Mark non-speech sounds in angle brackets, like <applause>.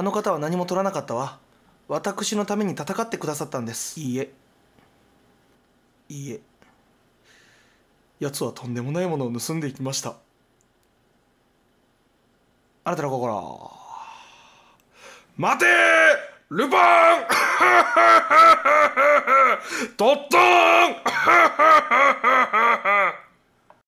あの方は何も取らなかったわ私のために戦ってくださったんですいいえいいえ奴はとんでもないものを盗んでいきましたあなたの心待てルパン <laughs> トットン